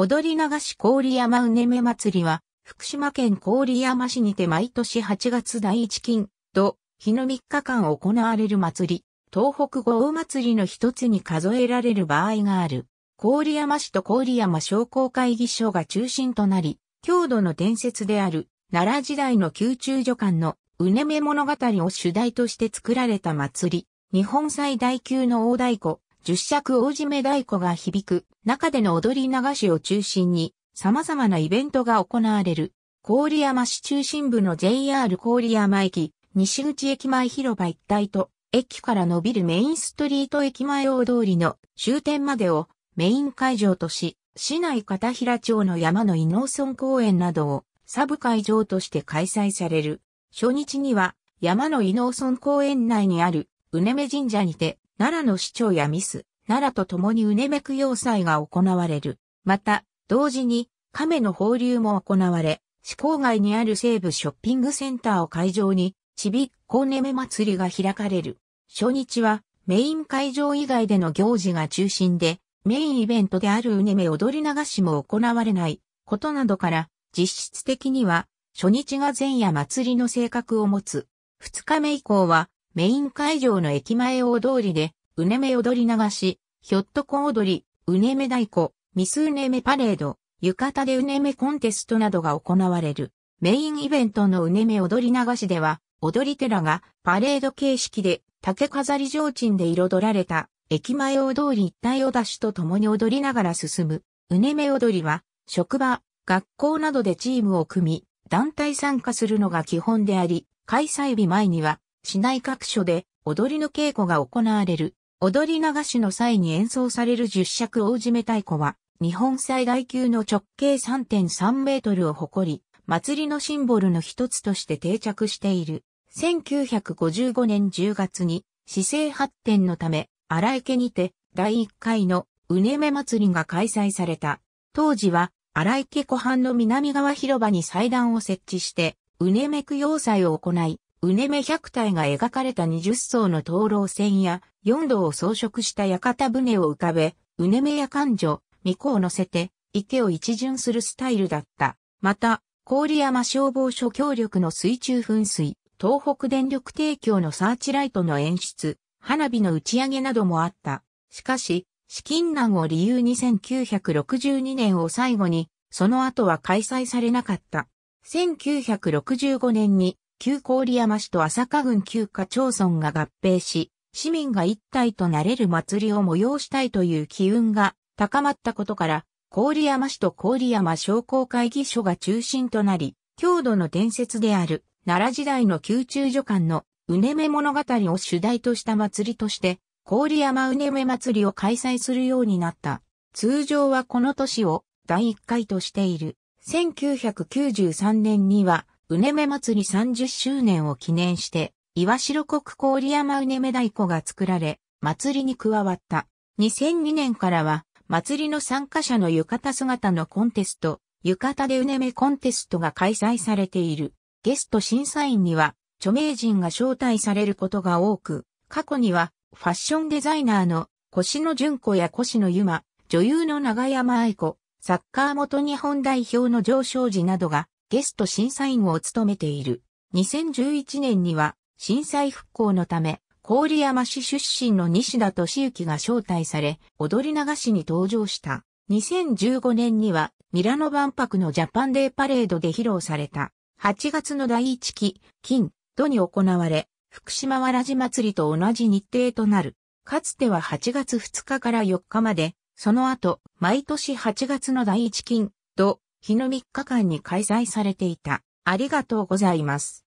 踊り流し郡山うねめ祭りは、福島県郡山市にて毎年8月第1金、土、日の3日間行われる祭り、東北豪雨祭りの一つに数えられる場合がある。郡山市と郡山商工会議所が中心となり、郷土の伝説である、奈良時代の宮中女官のうねめ物語を主題として作られた祭り、日本最大級の大太鼓、十尺大締め太鼓が響く中での踊り流しを中心に様々なイベントが行われる。郡山市中心部の JR 郡山駅、西口駅前広場一帯と、駅から伸びるメインストリート駅前大通りの終点までをメイン会場とし、市内片平町の山の伊能村公園などをサブ会場として開催される。初日には山の伊能村公園内にあるうねめ神社にて奈良の市長やミス、奈良と共にうねめく要塞が行われる。また、同時に、亀の放流も行われ、市郊外にある西部ショッピングセンターを会場に、ちびっこねめ祭りが開かれる。初日は、メイン会場以外での行事が中心で、メインイベントであるうねめ踊り流しも行われないことなどから、実質的には、初日が前夜祭りの性格を持つ。二日目以降は、メイン会場の駅前大通りで、うねめ踊り流し、ひょっとこ踊り、うねめ太鼓、ミスうねめパレード、浴衣でうねめコンテストなどが行われる。メインイベントのうねめ踊り流しでは、踊り寺がパレード形式で竹飾り提灯で彩られた駅前大通り一帯を出しと共に踊りながら進む。うねめ踊りは、職場、学校などでチームを組み、団体参加するのが基本であり、開催日前には、市内各所で踊りの稽古が行われる。踊り流しの際に演奏される十尺大締め太鼓は、日本最大級の直径3.3メートルを誇り、祭りのシンボルの一つとして定着している。1955年10月に、市政発展のため、荒池にて、第1回のうねめ祭りが開催された。当時は、荒池湖畔の南側広場に祭壇を設置して、うねめ供養祭を行い、うねめ百体が描かれた20層の灯籠船や、四度を装飾した屋形船を浮かべ、うねめや勘女、巫女を乗せて、池を一巡するスタイルだった。また、郡山消防署協力の水中噴水、東北電力提供のサーチライトの演出、花火の打ち上げなどもあった。しかし、資金難を理由に1962年を最後に、その後は開催されなかった。1965年に旧郡山市と朝霞郡旧家町村が合併し、市民が一体となれる祭りを催したいという機運が高まったことから、郡山市と郡山商工会議所が中心となり、郷土の伝説である奈良時代の宮中女官のうねめ物語を主題とした祭りとして、郡山うねめ祭りを開催するようになった。通常はこの年を第1回としている。1993年には、うねめ祭り30周年を記念して、岩城国郡山うねめ太鼓が作られ、祭りに加わった。2002年からは、祭りの参加者の浴衣姿のコンテスト、浴衣でうねめコンテストが開催されている。ゲスト審査員には、著名人が招待されることが多く、過去には、ファッションデザイナーの、越野純子や越野ゆま、女優の長山愛子、サッカー元日本代表の上昇寺などがゲスト審査員を務めている。2011年には震災復興のため、郡山市出身の西田敏行が招待され、踊り流しに登場した。2015年にはミラノ万博のジャパンデーパレードで披露された。8月の第1期、金、土に行われ、福島わらじ祭りと同じ日程となる。かつては8月2日から4日まで、その後、毎年8月の第1金、日の3日間に開催されていた。ありがとうございます。